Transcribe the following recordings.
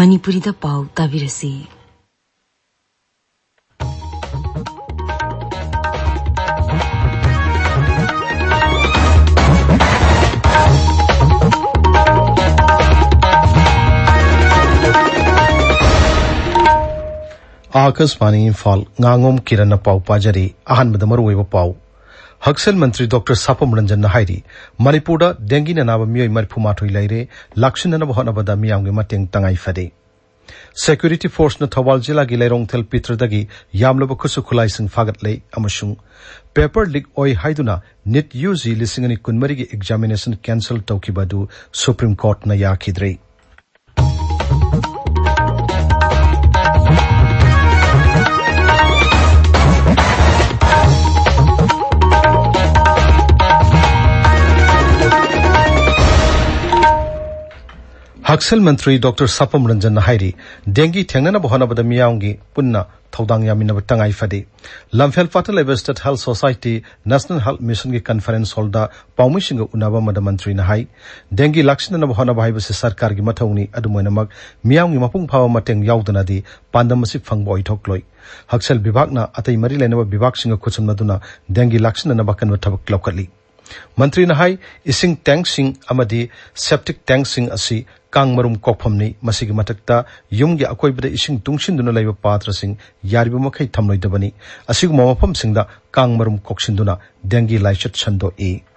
மணிப்புரித பாவ் தவிரசி आकाशवाणी इम्फाल गांगोम किरण पाव पाजरी अहमद मरवे पाव ꯍꯛꯁꯦꯜ ꯃꯟꯇ꯭ꯔꯤ ꯗꯣꯛꯇꯔ ꯁꯥꯄꯝ ꯔꯟꯖꯟꯅ ꯍꯥꯏꯔꯤ ꯃꯅꯤꯄꯨꯔꯗ ꯗꯦꯡꯒꯤꯅ ꯅꯥꯕ ꯃꯤꯑꯣꯏ ꯃꯔꯤꯐꯨ ꯃꯥꯊꯣꯏ ꯂꯩꯔꯦ ꯂꯥꯛꯁꯤꯟꯅꯅꯕ ꯍꯣꯠꯅꯕꯗ ꯃꯤꯌꯥꯝꯒꯤ ꯃꯇꯦꯡ ꯇꯉꯥꯏ ꯐꯗꯦ ꯁꯦꯀ꯭ꯌꯨꯔꯤꯇꯤ ꯐꯣꯔꯁꯅ ꯊꯧꯕꯥꯜ ꯖꯤꯂꯥꯒꯤ ꯂꯩꯔꯣꯡꯊꯦꯜ ꯄꯤꯇ꯭ꯔꯗꯒꯤ ꯌꯥꯝꯂꯕ ꯈꯨꯠꯁꯨ ꯈꯨꯠꯂꯥꯏꯁꯤꯡ ꯐꯥꯒꯠꯂꯦ ꯑꯃꯁꯨꯡ ꯄꯦꯄꯔ ꯂꯤꯛ ꯑꯣꯏ ꯍꯥꯏꯗꯨꯅ ꯅꯤꯠ ꯌꯨꯖꯤ ꯂꯤꯁꯤꯡ ꯑꯅꯤ ꯀꯨꯟꯃꯔꯤꯒꯤ ꯑꯦꯛꯖꯥꯃꯤꯅꯦꯁꯟ ꯀꯦꯟꯁꯦꯜ ꯇꯧꯈꯤꯕ ꯑꯗꯨ ꯁꯨꯄ꯭ꯔꯤꯝ ꯀꯣꯔꯠꯅ ꯌꯥꯈꯤꯗ꯭ꯔꯦ ꯅꯛꯁꯜ ꯃꯟꯇ꯭ꯔꯤ ꯗꯣꯛꯇꯔ ꯁꯥꯄꯝ ꯔꯟꯖꯟꯅ ꯍꯥꯏꯔꯤ ꯗꯦꯡꯒꯤ ꯊꯦꯡꯅꯅꯕ ꯍꯣꯠꯅꯕꯗ ꯃꯤꯌꯥꯝꯒꯤ ꯄꯨꯟꯅ ꯊꯧꯗꯥꯡ ꯌꯥꯃꯤꯟꯅꯕ ꯇꯉꯥꯏ ꯐꯗꯦ ꯂꯝꯐꯦꯜꯄꯥꯠꯇ ꯂꯩꯕ state health society national health ꯃꯤꯁꯟꯒꯤ ꯀꯟꯐꯔꯦꯟꯁ ꯍꯣꯜꯗ ꯄꯥꯎꯃꯤꯁꯤꯡꯒ ꯎꯅꯕ ꯑꯃꯗ ꯃꯟꯇ꯭ꯔꯤꯅ ꯍꯥꯏ ꯗꯦꯡꯒꯤ ꯂꯥꯛꯁꯤꯟꯅꯅꯕ ꯍꯣꯠꯅꯕ ꯍꯥꯏꯕꯁꯤ ꯁꯔꯀꯥꯔꯒꯤ ꯃꯊꯧꯅꯤ ꯑꯗꯨꯝ ꯑꯣꯏꯅꯃꯛ ꯃꯤꯌꯥꯝꯒꯤ ꯃꯄꯨꯡ ꯐꯥꯕ ꯃꯇꯦꯡ ꯌꯥꯎꯗꯅꯗꯤ ꯄꯥꯟꯗꯝ ꯑꯁꯤ ꯐꯪꯕ ꯑꯣꯏꯊꯣꯛꯂꯣꯏ ꯍꯛꯁꯦꯜ ꯕꯤꯚꯥꯒꯅ ꯑꯇꯩ ꯃꯔꯤ ꯂꯩꯅꯕ ꯕꯤꯚꯥꯒꯁꯤꯡꯒ ꯈꯨꯠꯁꯝꯅꯗꯨꯅ ꯗꯦꯡꯒꯤ ꯂꯥꯛꯁꯤꯟꯅꯅꯕ ꯑꯀꯟꯕ ꯊꯕꯛ ꯂꯧꯈꯠꯂꯤ ꯃꯟꯇ꯭ꯔꯤꯅ ꯍꯥꯏ ꯏꯁꯤꯡ ꯇꯦꯡꯛꯁꯤꯡ ꯑꯃꯗꯤ ꯁꯦꯞꯇꯤꯛ ꯇꯦꯡꯛꯁꯤꯡ ꯑꯁꯤ ꯀꯥꯡ ꯃꯔꯨꯝ ꯀꯣꯛꯐꯝꯅꯤ ꯃꯁꯤꯒꯤ ꯃꯊꯛꯇ ꯌꯨꯝꯒꯤ ꯑꯀꯣꯏꯕꯗ ꯏꯁꯤꯡ ꯇꯨꯡꯁꯤꯟꯗꯨꯅ ꯂꯩꯕ ꯄꯥꯇ꯭ꯔꯁꯤꯡ ꯌꯥꯔꯤꯕ ꯃꯈꯩ ꯊꯝꯂꯣꯏꯗꯕꯅꯤ ꯑꯁꯤꯒꯨꯝꯕ ꯃꯐꯝꯁꯤꯡꯗ ꯀꯥꯡ ꯃꯔꯨꯝ ꯀꯣꯛꯁꯤꯟꯗꯨꯅ ꯗꯦꯡꯒꯤ ꯂꯥꯏꯆꯠ ꯁꯟꯗꯣꯛꯏ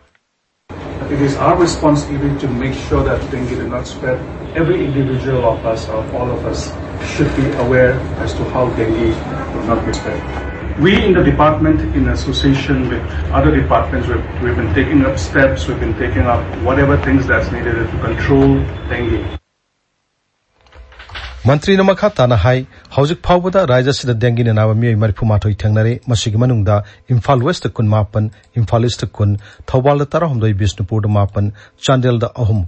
It is our responsibility to make sure that dengue does not spread. Every individual of us, or all of us, should be aware as to how dengue will not be spread. We in the department, in association with other departments, we've, we've been taking up steps, we've been taking up whatever things that's needed to control dengue. ꯃꯟꯇ꯭ꯔꯤꯅ ꯃꯈꯥ ꯇꯥꯅ ꯍꯥꯏ ꯍꯧꯖꯤꯛ ꯐꯥꯎꯕꯗ ꯔꯥꯖ꯭ꯌ ꯑꯁꯤꯗ ꯗꯦꯡꯒꯤꯅ ꯅꯥꯕ ꯃꯤꯑꯣꯏ ꯃꯔꯤꯐꯨꯃꯥꯊꯣꯏ ꯊꯦꯡꯅꯔꯦ ꯃꯁꯤꯒꯤ ꯃꯅꯨꯡꯗ ꯏꯝꯐꯥꯜ ꯋꯦꯁꯇ ꯀꯨꯟ ꯃꯥꯄꯟ ꯏꯝꯐꯥꯜ ꯏꯁꯇ ꯀꯨꯟ ꯊꯧꯕꯥꯜꯗ ꯇꯔꯥꯍꯨꯝꯗꯣꯏ ꯕꯤꯁꯅꯨꯄꯨꯔꯗ ꯃꯥꯄꯟ ꯆꯥꯟꯗꯦꯜꯗ ꯑꯍꯨꯝ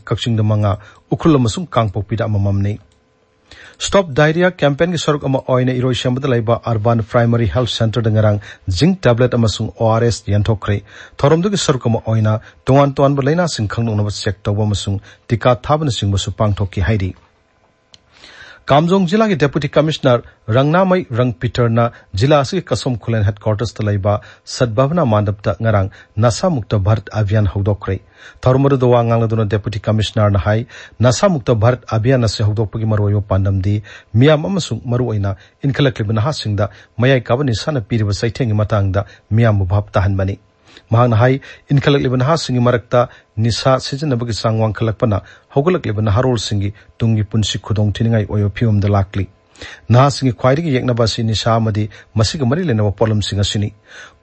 Stop Diarrhea campaign gi saruk ama oina iroi shambada laiba Urban Primary Health Center dangarang zinc tablet amasung ORS yanthokre thorom du gi saruk ama oina tongan tongan ba laina singkhang nu na check to ba masung tika thabna sing ba su pangthok ki hairi कामजों जिला के deputy commissioner रंगनामय रंग पीटरना जिला से कसम खुलेन headquarters तलाइबा सद्भावना मांडप तक नशा मुक्त भारत अभियान हौदोखरे थर्मर दोवा ngang डेप्यूटी कमिश्नर नहाय नशा मुक्त भारत अभियान से हौदोखपगि मरोयो पांडम दि मियाम अमसुंग मरुइना इनखलक्लिब नहा सिंगदा मयाई काबनि साना पिरिब सैथेंगि मतांगदा मियाम भाप ताहन बनी mahana hai inkhalak leban ha singi marakta nisa sejana bagi sangwang khalakpana hogalak leban harol singi tungi punsi ꯅꯍꯥꯁꯤꯡꯒꯤ ꯈ꯭ꯋꯥꯏꯗꯒꯤ ꯌꯦꯛꯅꯕ ꯑꯁꯤ ꯅꯤꯁꯥ ꯑꯃꯗꯤ ꯃꯁꯤꯒ ꯃꯔꯤ ꯂꯩꯅꯕ ꯄꯣꯠꯂꯝꯁꯤꯡ ꯑꯁꯤꯅꯤ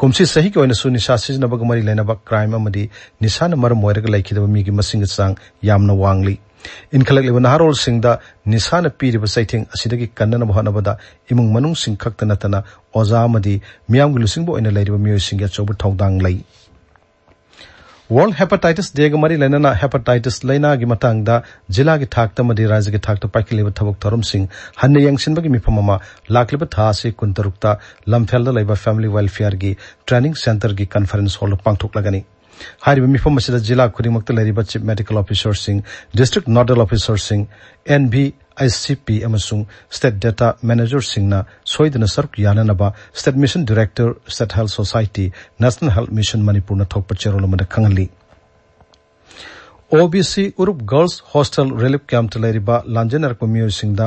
ꯀꯨꯝꯁꯤ ꯆꯍꯤꯒꯤ ꯑꯣꯏꯅꯁꯨ ꯅꯤꯁꯥ ꯁꯤꯖꯤꯟꯅꯕꯒ ꯃꯔꯤ ꯂꯩꯅꯕ ꯀ꯭ꯔꯥꯏꯝ ꯑꯃꯗꯤ ꯅꯤꯁꯥꯅ ꯃꯔꯝ ꯑꯣꯏꯔꯒ ꯂꯩꯈꯤꯗꯕ ꯃꯤꯒꯤ ꯃꯁꯤꯡꯒꯤ ꯆꯥꯡ ꯌꯥꯝꯅ ꯋꯥꯡꯂꯤ ꯏꯟꯈꯠꯂꯛꯂꯤꯕ ꯅꯍꯥꯔꯣꯜꯁꯤꯡꯗ ꯅꯤꯁꯥꯅ ꯄꯤꯔꯤꯕ ꯆꯩꯊꯦꯡ ꯑꯁꯤꯗꯒꯤ ꯀꯟꯅꯅꯕ ꯍꯣꯠꯅꯕꯗ ꯏꯃꯨꯡ ꯃꯅꯨꯡꯁꯤꯡ ꯈꯛꯇ ꯅꯠꯇꯅ ꯑꯣꯖꯥ ꯑꯃꯗꯤ ꯃꯤꯌꯥꯝꯒꯤ ꯂꯨꯆꯤꯡꯕ ꯑꯣꯏꯅ ꯂꯩꯔꯤꯕ ꯃꯤꯑꯣꯏꯁꯤꯡꯒꯤ ꯑꯆꯧꯕ ꯊꯧꯗꯥꯡ ꯂꯩ ꯋꯥꯔꯜ ꯍꯦꯄꯥꯇꯥꯏꯇꯤꯁ ꯗꯦꯒ ꯃꯔꯤ ꯂꯩꯅꯅ ꯍꯦꯄꯥꯇꯥꯏꯇꯤꯁ ꯂꯩꯅꯥꯒꯤ ꯃꯇꯥꯡꯗ ꯖꯤꯂꯥꯒꯤ ꯊꯥꯛꯇ ꯑꯃꯗꯤ ꯔꯥꯖ꯭ꯌꯒꯤ ꯊꯥꯛꯇ ꯄꯥꯏꯈꯠꯂꯤꯕ ꯊꯕꯛ ꯊꯧꯔꯝꯁꯤꯡ ꯍꯟꯅ ꯌꯦꯡꯁꯤꯟꯕꯒꯤ ꯃꯤꯐꯝ ꯑꯃ ꯂꯥꯛꯂꯤꯕ ꯊꯥ ꯑꯁꯤ ꯀꯨꯟꯇꯔꯨꯛꯇ ꯂꯝꯐꯦꯜꯗ ꯂꯩꯕ ꯐꯦꯃꯤꯂꯤ ꯋꯦꯜꯐꯤꯌꯔꯒꯤ ꯇ꯭ꯔꯦꯅꯤꯡ ꯁꯦꯟꯇꯔꯒꯤ ꯀꯟꯐꯔꯦꯟꯁ ꯍꯣꯜꯗ ꯄꯥꯡꯊꯣꯛꯂꯒꯅꯤ ꯍꯥꯏꯔꯤꯕ ꯃꯤꯐꯝ ꯑꯁꯤꯗ ꯖꯤꯂꯥ ꯈꯨꯗꯤꯡꯃꯛꯇ ꯂꯩꯔꯤꯕ ꯆꯤꯞ ꯃꯦꯗꯤꯀꯦꯜ ꯑꯣꯐꯤꯁꯔꯁꯤꯡ ꯗꯤꯁꯇ꯭ꯔꯤꯛ ꯅꯣꯗꯦꯜ ꯑꯣꯐꯤꯁꯔꯁꯤꯡ ꯑꯦꯟ ꯚꯤ ICP ꯑꯃꯁꯨꯡ ꯁ꯭ꯇꯦꯠ ꯗꯦꯇꯥ ꯃꯦꯅꯦꯖꯔꯁꯤꯡꯅ ꯁꯣꯏꯗꯅ ꯁꯔꯨꯛ ꯌꯥꯅꯅꯕ state mission director state health society national health mission ꯃꯅꯤꯄꯨꯔꯅ ꯊꯣꯛꯄ ꯆꯦꯔꯣꯜ ꯑꯃꯗ ꯈꯪꯍꯜꯂꯤ OBC ꯎꯔꯨꯞ ꯒꯔꯜꯁ ꯍꯣꯁꯇꯦꯜ ꯔꯤꯂꯤꯐ ꯀꯦꯝꯞꯇ ꯂꯩꯔꯤꯕ ꯂꯥꯟꯖꯦꯟꯅꯔꯛꯄ ꯃꯤꯑꯣꯏꯁꯤꯡꯗ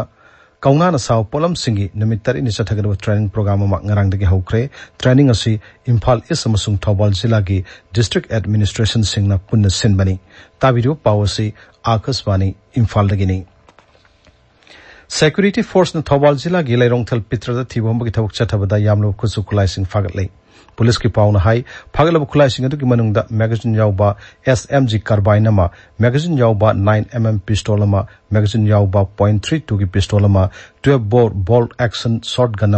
ꯀꯧꯅꯥꯅ ꯁꯥꯕ ꯄꯣꯠꯂꯝꯁꯤꯡꯒꯤ ꯅꯨꯃꯤꯠ ꯇꯔꯦꯠꯅꯤ ꯆꯠꯊꯒꯗꯕ ꯇ꯭ꯔꯦꯅꯤꯡ ꯄ꯭ꯔꯣꯒ꯭ꯔꯥꯝ ꯑꯃ ꯉꯔꯥꯡꯗꯒꯤ ꯍꯧꯈ꯭ꯔꯦ ꯇ꯭ꯔꯦꯅꯤꯡ ꯑꯁꯤ ꯏꯝꯐꯥꯜ ꯏꯁ ꯑꯃꯁꯨꯡ ꯊꯧꯕꯥꯜ ꯖꯤꯂꯥꯒꯤ ꯗꯤꯁꯇ꯭ꯔꯤꯛ ꯑꯦꯗꯃꯤꯅꯤꯁꯇ꯭ꯔꯦꯁꯟꯁꯤꯡꯅ ꯄꯨꯟꯅ ꯁꯤꯟꯕꯅꯤ ꯇꯥꯕꯤꯔꯤꯕ ꯄꯥꯎ ꯑꯁꯤ ꯑꯥꯀꯥꯁꯕꯥꯅꯤ ꯏꯝꯐꯥꯜꯗꯒꯤꯅꯤ security force na thobal jila gi lairongthal pitra da thibom gi thawk chathabada yamlo khusu khulaising phagalai police की पाउन हाई फागलब खुलाई सिंह की मनुंग मैगजीन याव S M G carbine magazine याव nine M M pistol magazine याव पॉइंट थ्री टू की pistol twelve bore bolt action short gun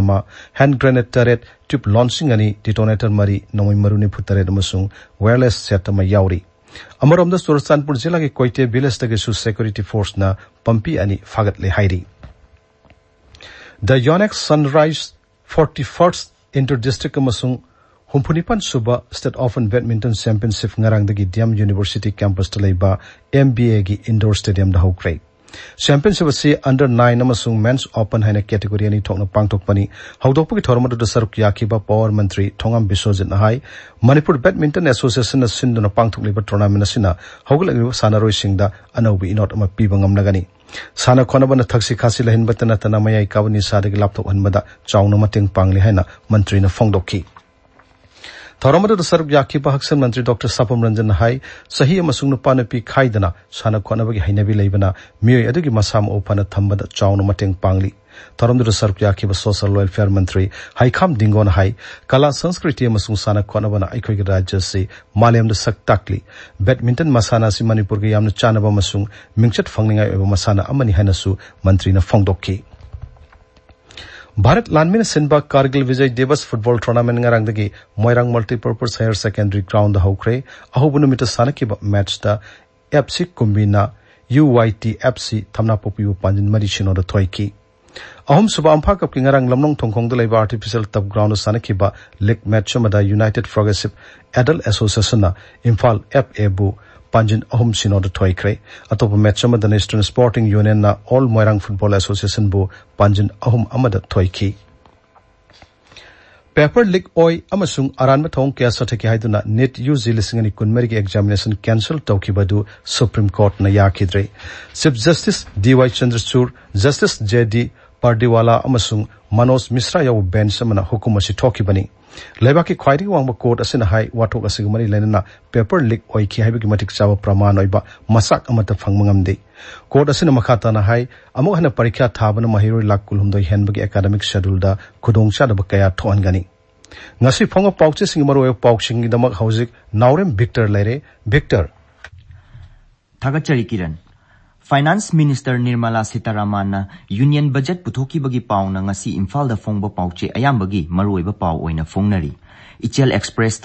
hand grenade turret tube launching detonator मरी नौ मरू निफु तरेट वायरलेस सेट अमरोम चुरचानपुर जिला के कोईटे विलेज सेक्यूरीटी फोर्स पंपी अनी फागटले हाई The Yonex Sunrise 41st Inter District amasung humphunipan suba State Open Badminton Championship ngarangdagi Diam University campus ta leba MBA gi indoor stadium da hokre. Championship asi under 9 amasung men's open haina category ani thokna pangthokpani haudokpa gi thorum da saruk yakiba power mantri thongam bisojit na hai Manipur Badminton Association na sinduna pangthok leba tournament asina hogalagiba sanaroi singda anaubi inot ama pibangam nagani. ꯁꯥꯟꯅ ꯈꯣꯠꯅꯕꯅ ꯊꯛꯁꯤ ꯈꯥꯁꯤ ꯂꯩꯍꯟꯕꯇ ꯅꯠꯇꯅ ꯃꯌꯥꯏ ꯀꯥꯕ ꯅꯤꯁꯥꯗꯒꯤ ꯂꯥꯞꯊꯣꯛꯍꯟꯕꯗ ꯆꯥꯎꯅ ꯃꯇꯦꯡ ꯄꯥꯡꯂꯤ ꯍꯥꯏꯅ ꯃꯟꯇ꯭ꯔꯤꯅ ꯐꯣꯡꯗꯣꯛꯈꯤ ꯊꯧꯔꯝ ꯑꯗꯨꯗ ꯁꯔꯨꯛ ꯌꯥꯈꯤꯕ ꯍꯛꯁꯦꯜ ꯃꯟꯇ꯭ꯔꯤ ꯗꯣꯛꯇꯔ ꯁꯥꯄꯝ ꯔꯟꯖꯟꯅ ꯍꯥꯏ ꯆꯍꯤ ꯑꯃꯁꯨꯡ ꯅꯨꯄꯥ ꯅꯨꯄꯤ ꯈꯥꯏꯗꯅ ꯁꯥꯟꯅ ꯈꯣꯠꯅꯕꯒꯤ ꯍꯩꯅꯕꯤ ꯂꯩꯕꯅ ꯃꯤꯑꯣꯏ ꯑꯗꯨꯒꯤ ꯃꯁꯥ ꯃꯎ ꯐꯅ ꯊꯝꯕꯗ ꯆꯥꯎꯅ ꯃꯇꯦꯡ ꯄꯥꯡꯂꯤ ꯊꯧꯔꯝꯗꯨꯗ ꯁꯔꯨꯛ ꯌꯥꯈꯤꯕ ꯁꯣꯁꯦꯜ ꯋꯦꯜꯐꯤꯌꯔ ꯃꯟꯇ꯭ꯔꯤ ꯍꯥꯏꯈꯥꯝ ꯗꯤꯡꯒꯣꯟ ꯍꯥꯏ ꯀꯂꯥ ꯁꯪꯁꯀ꯭ꯔꯤꯇꯤ ꯑꯃꯁꯨꯡ ꯁꯥꯟꯅ ꯈꯣꯠꯅꯕꯅ ꯑꯩꯈꯣꯏꯒꯤ ꯔꯥꯖ꯭ꯌ ꯑꯁꯤ ꯃꯥꯂꯦꯝꯗ ꯁꯛ ꯇꯥꯛꯂꯤ ꯕꯦꯗꯃꯤꯟꯇꯟ ꯃꯁꯥꯟꯅ ꯑꯁꯤ ꯃꯅꯤꯄꯨꯔꯒꯤ ꯌꯥꯝꯅ ꯆꯥꯟꯅꯕ ꯑꯃꯁꯨꯡ ꯃꯤꯡꯆꯠ ꯐꯪꯅꯤꯡꯉꯥꯏ ꯑꯣꯏꯕ ꯃꯁꯥꯟꯅ ꯑꯃꯅꯤ ꯍꯥꯏꯅꯁꯨ ꯃꯟꯇ꯭ꯔꯤꯅ ꯐꯣꯡꯗꯣꯛꯈꯤ Bharat लानमिन सिनबा Kargil Vijay Diwas football tournament ngarangdagi moirang multipurpose higher secondary ground haukre ahubu numita sanakib match da fc kumbina uyt fc thamna popiu panjin mari shino da thoiki अहम सुब अम्फा कप की लमलों थोंखों आर्टिफिशियल तब ग्राउंड सानी लीग मैच यूनाइटेड प्रोग्रेसिव एडल association Imphal F A बु पांजिन अहम सिनोद थोखे अतोप match national sporting union all Moirang football association बु पांजिन अहम थोखी पेपर लीग ओय अरब तौं क्या नीट यू जी लिंगी कूनमर की एग्जामिनेशन कैंसल सुप्रीम कोर्ट ने याद्रे chief justice D Y Chandrachud justice J D Pardiwala Manoj Mishra यौ बेंच हुकुम लेबा की ख्वाई वाब कोर्ट अटो मरी लेना पेपर लीक मटिक चाब प्रमाण मचाक फमदे कोर्ट अखा तुम्हें परीक्षा था महर लाख कुलहद हेनबी एकाडमिक शेड्यूल खुदचाब क्या थोहनगनी फों पाउचे पाउसीद नौरेम भिक्टर लेरे Victor Kiran finance minister Nirmala ꯁꯤꯇꯥꯔꯥꯃꯥꯟꯅ ꯌꯨꯅꯤꯌꯟ ꯕꯖꯦꯠ ꯄꯨꯊꯣꯛꯈꯤꯕꯒꯤ ꯄꯥꯎꯅ ꯉꯁꯤ ꯏꯝꯐꯥꯜꯗ ꯐꯣꯡꯕ ꯄꯥꯎꯆꯦ ꯑꯌꯥꯝꯕꯒꯤ ꯃꯔꯨꯑꯣꯏꯕ ꯄꯥꯎ ꯑꯣꯏꯅ ꯐꯣꯡꯅꯔꯤ ꯫ इचल express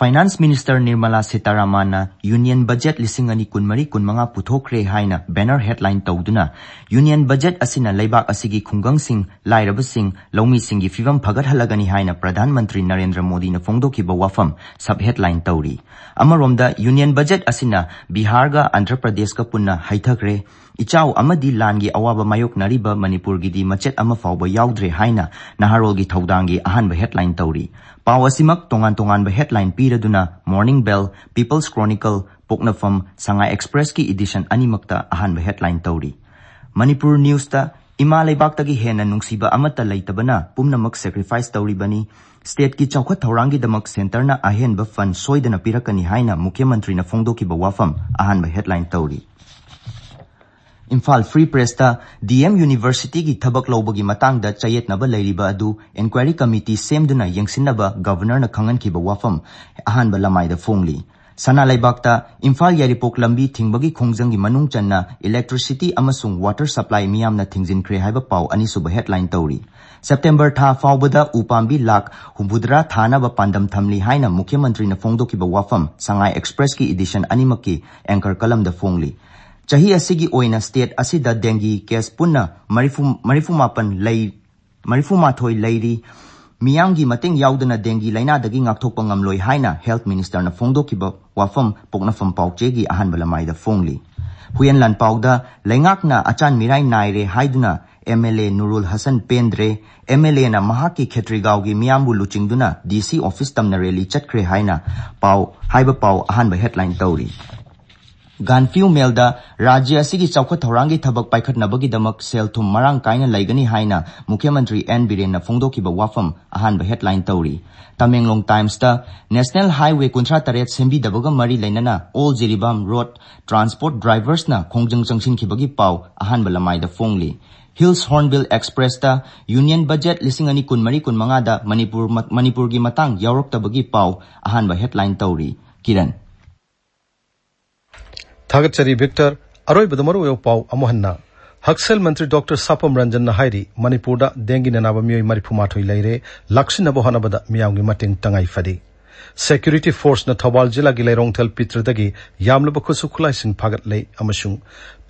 finance minister Nirmala Sitharaman union बजे कुनमरी कुनमा पुथोरे बेनर हेडलाइन तौदना यूनियन बजे खुगंग लौमी फीवम है प्रधानमंत्री नरेंद्र मोदी ने फोदीब वफम सब हेडलाइन तौरी यूनियन बजे बिहार आंध्र प्रदेश पुनः हईथग्रे ꯏꯆꯥꯎ ꯑꯃꯗꯤ ꯂꯥꯟꯒꯤ ꯑꯋꯥꯕ ꯃꯥꯌꯣꯛꯅꯔꯤꯕ ꯃꯅꯤꯄꯨꯔꯒꯤꯗꯤ ꯃꯆꯦꯠ ꯑꯃ ꯐꯥꯎꯕ ꯌꯥꯎꯗ꯭ꯔꯦ ꯍꯥꯏꯅ ꯅꯍꯥꯔꯣꯜꯒꯤ ꯊꯧꯗꯥꯡꯒꯤ ꯑꯍꯥꯟꯕ ꯍꯦꯗꯂꯥꯏꯟ ꯇꯧꯔꯤ ꯄꯥꯎ ꯑꯁꯤꯃꯛ ꯇꯣꯉꯥꯟ ꯇꯣꯉꯥꯟꯕ ꯍꯦꯗꯂꯥꯏꯟ ꯄꯤꯔꯗꯨꯅ ꯃꯣꯔꯅꯤꯡ ꯕꯦꯜ ꯄꯤꯄꯜꯁ ꯀ꯭ꯔꯣꯅꯤꯀꯜ ꯄꯣꯛꯅꯐꯝ ꯁꯉꯥꯏ ꯑꯦꯛꯁꯄ꯭ꯔꯦꯁꯀꯤ ꯏꯗꯤꯁꯟ ꯑꯅꯤꯃꯛꯇ ꯑꯍꯥꯟꯕ ꯍꯦꯗꯂꯥꯏꯟ ꯇꯧꯔꯤ ꯃꯅꯤꯄꯨꯔ ꯅ꯭ꯌꯨꯁꯇ ꯏꯃꯥ ꯂꯩꯕꯥꯛꯇꯒꯤ ꯍꯦꯟꯅ ꯅꯨꯡꯁꯤꯕ ꯑꯃꯠꯇ ꯂꯩꯇꯕꯅ ꯄꯨꯝꯅꯃꯛ ꯁꯦꯀ꯭ꯔꯤꯐꯥꯏꯁ ꯇꯧꯔꯤꯕꯅꯤ ꯁ꯭ꯇꯦꯠꯀꯤ ꯆꯥꯎꯈꯠ ꯊꯧꯔꯥꯡꯒꯤꯗꯃꯛ ꯁꯦꯟꯇꯔꯅ ꯑꯍꯦꯟꯕ ꯐꯟ ꯁꯣꯏꯗꯅ ꯄꯤꯔꯛꯀꯅꯤ ꯍꯥꯏꯅ ꯃꯨꯈ꯭ꯌ ꯃꯟꯇ꯭ꯔꯤꯅ ꯐꯣꯡꯗꯣꯛꯈꯤꯕ ꯋꯥꯐꯝ ꯑꯍꯥꯟꯕ ꯍꯦꯗꯂꯥꯏꯟ ꯇꯧꯔꯤ Imphal free press D M ꯌꯨꯅꯤꯚꯔꯁꯤꯇꯤꯒꯤ ꯊꯕꯛ ꯂꯧꯕꯒꯤ ꯃꯇꯥꯡꯗ ꯆꯌꯦꯠꯅꯕ ꯂꯩꯔꯤꯕ ꯑꯗꯨ ꯏꯟꯀ꯭ꯋꯥꯏꯔꯤ ꯀꯃꯤꯇꯤ ꯁꯦꯝꯗꯨꯅ ꯌꯦꯡꯁꯤꯟꯅꯕ ꯒꯕꯔꯅꯔꯅ ꯈꯪꯍꯟꯈꯤꯕ ꯋꯥꯐꯝ ꯑꯍꯥꯟꯕ ꯂꯃꯥꯏꯗ ꯐꯣꯡꯂꯤ ꯁꯅꯥ ꯂꯩꯕꯥꯛꯇ ꯏꯝꯐꯥꯜ ꯌꯥꯏꯔꯤꯄꯣꯛ ꯂꯝꯕꯤ ꯊꯤꯡꯕꯒꯤ ꯈꯣꯡꯖꯪꯒꯤ ꯃꯅꯨꯡ ꯆꯟꯅ ꯏꯂꯦꯛꯇ꯭ꯔꯤꯁꯤꯇꯤ ꯑꯃꯁꯨꯡ ꯋꯥꯇꯔ ꯁꯄ꯭ꯂꯥꯏ ꯃꯤꯌꯥꯝꯅ ꯊꯤꯡꯖꯤꯟꯈ꯭ꯔꯦ ꯍꯥꯏꯕ ꯄꯥꯎ ꯑꯅꯤꯁꯨꯕ ꯍꯦꯗꯂꯥꯏꯟ ꯇꯧꯔꯤ ꯁꯦꯞꯇꯦꯝꯕꯔ ꯊꯥ ꯐꯥꯎꯕꯗ ꯎꯄꯥꯝꯕꯤ ꯂꯥꯛ ꯍꯨꯝꯐꯨꯗ꯭ꯔꯥ ꯊꯥꯅꯕ ꯄꯥꯟꯗꯝ ꯊꯝꯂꯤ ꯍꯥꯏꯅ ꯃꯨꯈ꯭ꯌ ꯃꯟꯇ꯭ꯔꯤꯅ ꯐꯣꯡꯗꯣꯛꯈꯤꯕ ꯋꯥꯐꯝ ꯁꯉꯥꯏ ꯑꯦꯛꯁꯄ꯭ꯔꯦꯁꯀꯤ ꯏꯗꯤꯁꯟ ꯑꯅꯤꯃꯛꯀꯤ ꯑꯦꯡꯀꯔ ꯀꯂꯝꯗ ꯐꯣꯡꯂꯤ ꯆꯍꯤ ꯑꯁꯤꯒꯤ ꯑꯣꯏꯅ ꯁ꯭ꯇꯦꯠ ꯑꯁꯤꯗ ꯗꯦꯡꯒꯤ ꯀꯦꯁ ꯄꯨꯟꯅ ꯃꯔꯤꯐꯨ ꯃꯥꯄꯟ ꯂꯩ ꯃꯔꯤꯐꯨ ꯃꯥꯊꯣꯏ ꯂꯩꯔꯤ ꯃꯤꯌꯥꯝꯒꯤ ꯃꯇꯦꯡ ꯌꯥꯎꯗꯅ ꯗꯦꯡꯒꯤ ꯂꯥꯏꯅꯥꯗꯒꯤ ꯉꯥꯛꯊꯣꯛꯄ ꯉꯝꯂꯣꯏ ꯍꯥꯏꯅ ꯍꯦꯜꯊ ꯃꯤꯅꯤꯁꯇꯔꯅ ꯐꯣꯡꯗꯣꯛꯈꯤꯕ ꯋꯥꯐꯝ ꯄꯣꯛꯅꯐꯝ ꯄꯥꯎꯆꯦꯒꯤ ꯑꯍꯥꯟꯕ ꯂꯃꯥꯏꯗ ꯐꯣꯡꯂꯤ ꯍꯨꯌꯦꯟ ꯂꯥꯟꯄꯥꯎꯗ ꯂꯩꯉꯥꯛꯅ ꯑꯆꯥꯟ ꯃꯤꯔꯥꯏ ꯅꯥꯏꯔꯦ ꯍꯥꯏꯗꯨꯅ M L A Nurul Hasan ꯄꯦꯟꯗ꯭ꯔꯦ ꯑꯦꯝ ꯑꯦꯜ ꯑꯦꯅ ꯃꯍꯥꯛꯀꯤ ꯈꯦꯇ꯭ꯔꯤꯒꯥꯎꯒꯤ ꯃꯤꯌꯥꯝꯕꯨ ꯂꯨꯆꯤꯡꯗꯨꯅ ꯗꯤ ꯁꯤ ꯑꯣꯐꯤꯁ ꯇꯝꯅ ꯔꯦꯂꯤ ꯆꯠꯈ꯭ꯔꯦ ꯍꯥꯏꯅ ꯄꯥꯎ ꯍꯥꯏꯕ ꯄꯥꯎ ꯑꯍꯥꯟꯕ ꯍꯦꯗꯂꯥꯏꯟ ꯇꯧꯔꯤ ꯒꯥꯟꯐꯤꯌꯨ ꯃꯦꯜꯗ ꯔꯥꯖ꯭ꯌ ꯑꯁꯤꯒꯤ ꯆꯥꯎꯈꯠ ꯊꯧꯔꯥꯡꯒꯤ ꯊꯕꯛ ꯄꯥꯏꯈꯠꯅꯕꯒꯤꯗꯃꯛ ꯁꯦꯜ ꯊꯨꯝ ꯃꯔꯥꯡ ꯀꯥꯏꯅ ꯂꯩꯒꯅꯤ ꯍꯥꯏꯅ ꯃꯨꯈ꯭ꯌ ꯃꯟꯇ꯭ꯔꯤ ꯑꯦꯟ ꯕꯤꯔꯦꯟꯅ ꯐꯣꯡꯗꯣꯛꯈꯤꯕ ꯋꯥꯐꯝ ꯑꯍꯥꯟꯕ ꯍꯦꯗꯂꯥꯏꯟ ꯇꯧꯔꯤ ꯇꯃꯦꯡꯂꯣꯡ ꯇꯥꯏꯝꯁꯇ ꯅꯦꯁꯅꯦꯜ ꯍꯥꯏꯋꯦ ꯀꯨꯟꯊ꯭ꯔꯥ ꯇꯔꯦꯠ ꯁꯦꯝꯕꯤꯗꯕꯒ ꯃꯔꯤ ꯂꯩꯅꯅ ꯑꯣꯜ ꯖꯤꯔꯤꯕꯥꯝ ꯔꯣꯗ ꯇ꯭ꯔꯥꯟꯁꯄꯣꯔꯠ ꯗ꯭ꯔꯥꯏꯚꯔꯁꯅ ꯈꯣꯡꯖꯪ ꯆꯪꯁꯤꯟꯈꯤꯕꯒꯤ ꯄꯥꯎ ꯑꯍꯥꯟꯕ ꯂꯃꯥꯏꯗ ꯐꯣꯡꯂꯤ ꯍꯤꯜꯁ ꯍꯣꯔꯟꯕꯤꯜ ꯑꯦꯛꯁꯄ꯭ꯔꯦꯁꯇ ꯌꯨꯅꯤꯌꯟ ꯕꯖꯦꯠ ꯂꯤꯁꯤꯡ ꯑꯅꯤ ꯀꯨꯟꯃꯔꯤ ꯀꯨꯟꯃꯉꯥꯗ ꯃꯅꯤꯄꯨꯔꯒꯤ ꯃꯇꯥꯡ ꯌꯥꯎꯔꯛꯇꯕꯒꯤ ꯄꯥꯎ ꯑꯍꯥꯟꯕ ꯍꯦꯗꯂꯥꯏꯟ ꯇꯧꯔꯤ ꯀꯤꯔꯟ थागचरी विक्टर अरोब दमरो पाव अमोहना हक्सेल मंत्री डॉक्टर सापम रंजन नहारी मनपुर देंगी नाब नाव मई मरीफुमाथु लेर लाशन हनब मैं तंगाई फदी सेक्यूरीटी फोर्स न थौ जिला की लेरोंथल पीतृदीब खुसु खुलाई फागल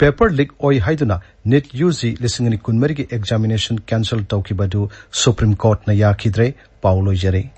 पेपर लीक ओट यू जी लिंग कूनमरी एक्जामीनेशन कैंसल तौर सुप्रीम कोर्ट ने याद लोजरें